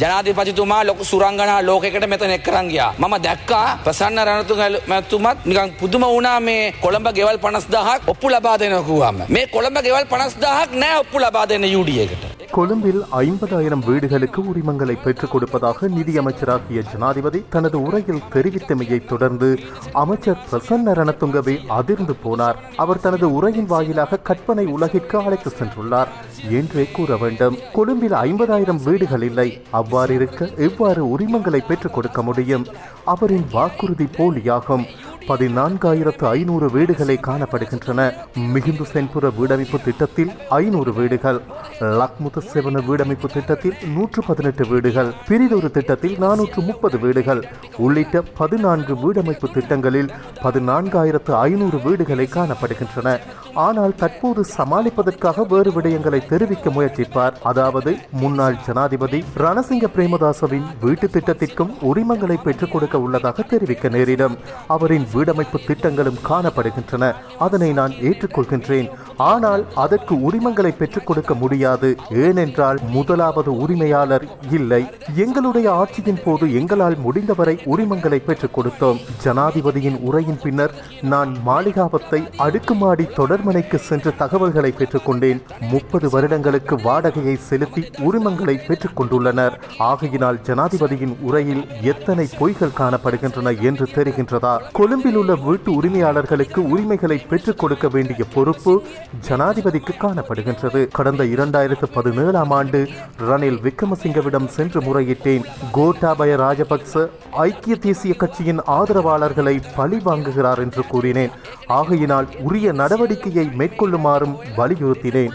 ජනාධිපතිතුමා ලොක සුරංගනා ලෝකෙකට මෙතන එක්කරංගයා මම දැක්කා ප්‍රසන්න රණතු මැත්තුමත් නිකන් පුදුම වුණා මේ කොළඹ ගෙවල් පනස්දහක් ඔප්පු ලබා දෙනකුවාම මේ කොළඹ ගෙවල් පනස්දහක් නෑ ඔප්පු ලබා දෙන්න යුඩියකට கொழும்பில் ஐம்பதாயிரம் வீடுகளுக்கு உரிமங்களை பெற்றுக் கொடுப்பதாக நிதியமைச்சராகிய ஜனாதிபதி தனது உரையில் தெரிவித்தமையை தொடர்ந்து அமைச்சர் பிரசன்ன ரணத்துங்கவே அதிர்ந்து போனார் அவர் தனது உரையின் வாயிலாக கற்பனை உலகிற்கு அழைத்து சென்றுள்ளார் என்றே கூற வேண்டும் கொழும்பில் ஐம்பதாயிரம் வீடுகள் இல்லை அவ்வாறு இருக்க எவ்வாறு உரிமங்களை பெற்றுக் கொடுக்க முடியும் அவரின் வாக்குறுதி போலியாகும் பதினான்காயிரத்து ஐநூறு வீடுகளை காணப்படுகின்றன மிகுந்து சென்புற வீடமைப்பு திட்டத்தில் ஐநூறு வீடுகள் லக்முத்து செவன வீடமைப்பு திட்டத்தில் நூற்று பதினெட்டு வீடுகள் பிரிதொரு திட்டத்தில் நானூற்று முப்பது வீடுகள் உள்ளிட்ட பதினான்கு வீடமைப்பு திட்டங்களில் பதினான்காயிரத்து ஐநூறு வீடுகளை காணப்படுகின்றன ஆனால் தற்போது சமாளிப்பதற்காக வேறு விடயங்களை தெரிவிக்க முயற்சிப்பார் அதாவது முன்னாள் ஜனாதிபதி ரணசிங்க பிரேமதாசவின் வீட்டு திட்டத்திற்கும் உரிமங்களை பெற்றுக் கொடுக்க உள்ளதாக தெரிவிக்க நேரிடும் அவரின் வீடமைப்பு திட்டங்களும் காணப்படுகின்றன அதனை நான் ஏற்றுக்கொள்கின்றேன் ஆனால் அதற்கு உரிமங்களை பெற்றுக் கொடுக்க முடியாது முடியாது ஏனென்றால் முதலாவது உரிமையாளர் இல்லை எங்களுடைய ஆட்சியின் போது எங்களால் முடிந்தவரை உரிமங்களை பெற்றுக் கொடுத்தோம் ஜனாதிபதியின் உரையின் பின்னர் நான் மாளிகாபத்தை அடுக்குமாடி தொடர்மனைக்கு சென்று தகவல்களை பெற்றுக்கொண்டேன் முப்பது வருடங்களுக்கு வாடகையை செலுத்தி உரிமங்களை பெற்றுக் கொண்டுள்ளனர் ஆகையினால் ஜனாதிபதியின் உரையில் எத்தனை பொய்கள் காணப்படுகின்றன என்று தெரிகின்றதா கொழும்பில் உள்ள வீட்டு உரிமையாளர்களுக்கு உரிமைகளை பெற்றுக் கொடுக்க வேண்டிய பொறுப்பு ஜனாதிபதிக்கு காணப்படுகின்றது கடந்த இரண்டாயிரம் இரண்டாயிரத்து பதினேழாம் ஆண்டு ரணில் விக்ரமசிங்கவிடம் சென்று முறையிட்டேன் கோட்டாபய ராஜபக்ச ஐக்கிய தேசிய கட்சியின் ஆதரவாளர்களை பழி வாங்குகிறார் என்று கூறினேன் ஆகையினால் உரிய நடவடிக்கையை மேற்கொள்ளுமாறும் வலியுறுத்தினேன்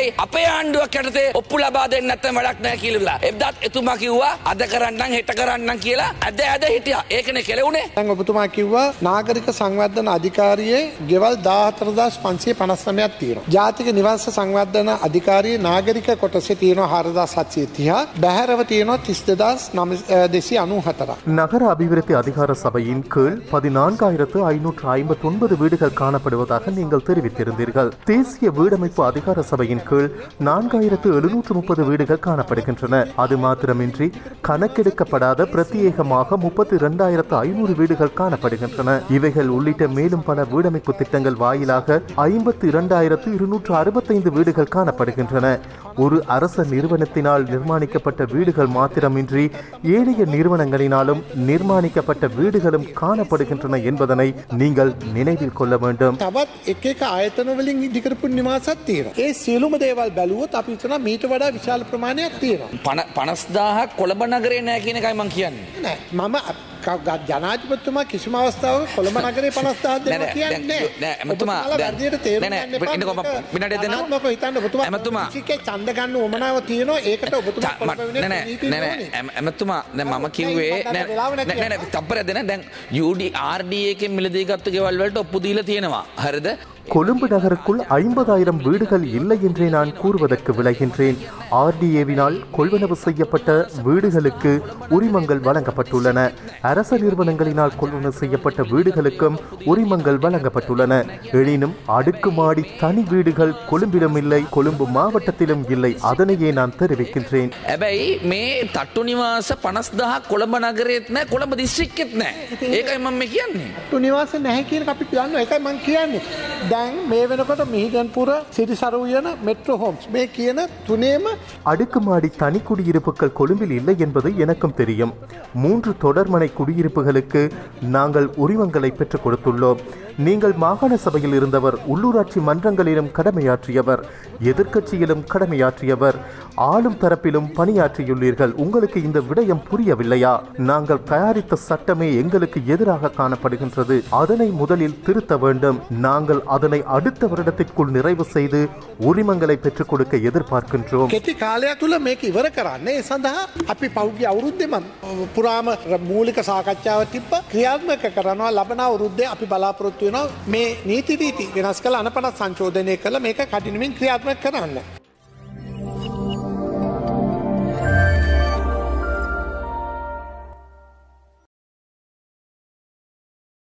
හැබැයි අපේ ආණ්ඩුවක් යටතේ ඔප්පු ලබා දෙන්න නැත්නම් වැඩක් නැහැ කියලා. එබ්දත් එතුමා කිව්වා අද කරන්නම් හෙට කරන්නම් කියලා ඇද ඇද හිටියා. ඒකනේ කෙලවුනේ. දැන් ඔබතුමා කිව්වා නාගරික සංවර්ධන අධිකාරියේ ගෙවල් 14559ක් තියෙනවා. ජාතික නිවාස සංවර්ධන අධිකාරියේ නාගරික කොටසේ තියෙනවා 4730. බැහැරව තියෙනවා 32994. நகர அபிவிருத்தி அதிகார சபையின் கீழ் பதினான்காயிரத்து ஐநூற்று ஐம்பத்தி ஒன்பது வீடுகள் காணப்படுவதாக நீங்கள் தெரிவித்திருந்தீர்கள் தேசிய வீடமைப்பு அதிகார சபையின் கீழ் நான்காயிரத்து எழுநூற்று முப்பது வீடுகள் காணப்படுகின்றன அது மாத்திரமின்றி கணக்கெடுக்கப்படாத பிரத்யேகமாக முப்பத்தி இரண்டாயிரத்து ஐநூறு வீடுகள் காணப்படுகின்றன இவைகள் உள்ளிட்ட மேலும் பல வீடமைப்பு திட்டங்கள் வாயிலாக ஐம்பத்தி இரண்டாயிரத்து இருநூற்று அறுபத்தைந்து வீடுகள் காணப்படுகின்றன ஒரு அரச நிறுவனத்தினால் நிர்மாணிக்கப்பட்ட வீடுகள் மாத்திரமின்றி ஏனைய நிறுவனங்களினாலும் நிர்மாணிக்கப்பட்ட வீடுகளும் காணப்படுகின்றன என்பதனை நீங்கள் நினைவில் கொள்ள வேண்டும் දේවල් බැලුවොත් අපි හිතන මීට වඩා විශාල ප්‍රමාණයක් තියෙනවා. පන 50000ක් කොළඹ නගරේ නැහැ කියන එකයි මම කියන්නේ. නෑ මම ජනාධිපතිතුමා කිසිම අවස්ථාවක කොළඹ නගරේ 50000ක් දෙනවා කියන්නේ නෑ. එමෙතුමා දැන් තේරුම් ගන්න එපා. ඉන්නකෝ විනාඩිය දෙන්න. මම හිතන්නේ ඔබතුමා එමෙතුමා කිසිකේ ඡන්ද ගන්න උවමනාව තියෙනවා. ඒකට ඔබතුමා කොළඹ වෙන්නේ නෑ නෑ එමෙතුමා දැන් මම කිව්වේ නෑ නෑ නෑ තප්පරයක් දෙන්න. දැන් UD RDA එකෙන් මිලදී ගත්ත ගෙවල් වලට ඔප්පු දීලා තියෙනවා. හරිද? கொழும்பு நகருக்குள் ஐம்பதாயிரம் வீடுகள் இல்லை என்றே நான் கூறுவதற்கு விளைகின்றேன் ஆர்டிஏவினால் கொள்வனவு செய்யப்பட்ட வீடுகளுக்கு உரிமங்கள் வழங்கப்பட்டுள்ளன அரச நிறுவனங்களினால் கொள்வனவு செய்யப்பட்ட வீடுகளுக்கும் உரிமங்கள் வழங்கப்பட்டுள்ளன எனினும் அடுக்குமாடி தனி வீடுகள் கொழும்பிலும் இல்லை கொழும்பு மாவட்டத்திலும் இல்லை அதனையே நான் தெரிவிக்கின்றேன் கொழும்பு නිවාස දැන් මේ වෙනකොට මිහිගන්පුර සිරිසරවයන මෙට්‍රෝ හෝම්ස් මේ කියන තුනේම அடுக்குமாடி தனி குடியிருப்புகள் கொழும்பில் இல்லை என்பது எனக்கும் தெரியும் மூன்று தொடர்மனை குடியிருப்புகளுக்கு நாங்கள் உரிமங்களை பெற்றுக் கொடுத்துள்ளோம் நீங்கள் மாகாண சபையில் இருந்தவர் உள்ளூராட்சி மன்றங்களிலும் கடமையாற்றியவர் எதிர்க்கட்சியிலும் கடமையாற்றியவர் ஆளும் தரப்பிலும் பணியாற்றியுள்ளீர்கள் உங்களுக்கு இந்த விடயம் புரியவில்லையா நாங்கள் தயாரித்த சட்டமே எங்களுக்கு எதிராக காணப்படுகின்றது அதனை முதலில் திருத்த வேண்டும் நாங்கள் அதனை அடுத்த வருடத்திற்குள் நிறைவு செய்து உரிமங்களை பெற்றுக் கொடுக்க எதிர்பார்க்கின்றோம் කෙති කාලය තුළ මේක ඉවර කරන්නේ සඳහා අපි පෞග්‍ය අවුරුද්දෙම පුරාම මූලික සාකච්ඡාව තිබ්බ ක්‍රියාත්මක කරනවා ලබන අවුරුද්දේ අපි බලාපොරොත්තු වෙනවා මේ නීති රීති වෙනස් කළ අනපනත් සංශෝධනය කළ මේක කටිනමින් ක්‍රියාත්මක කරන්න.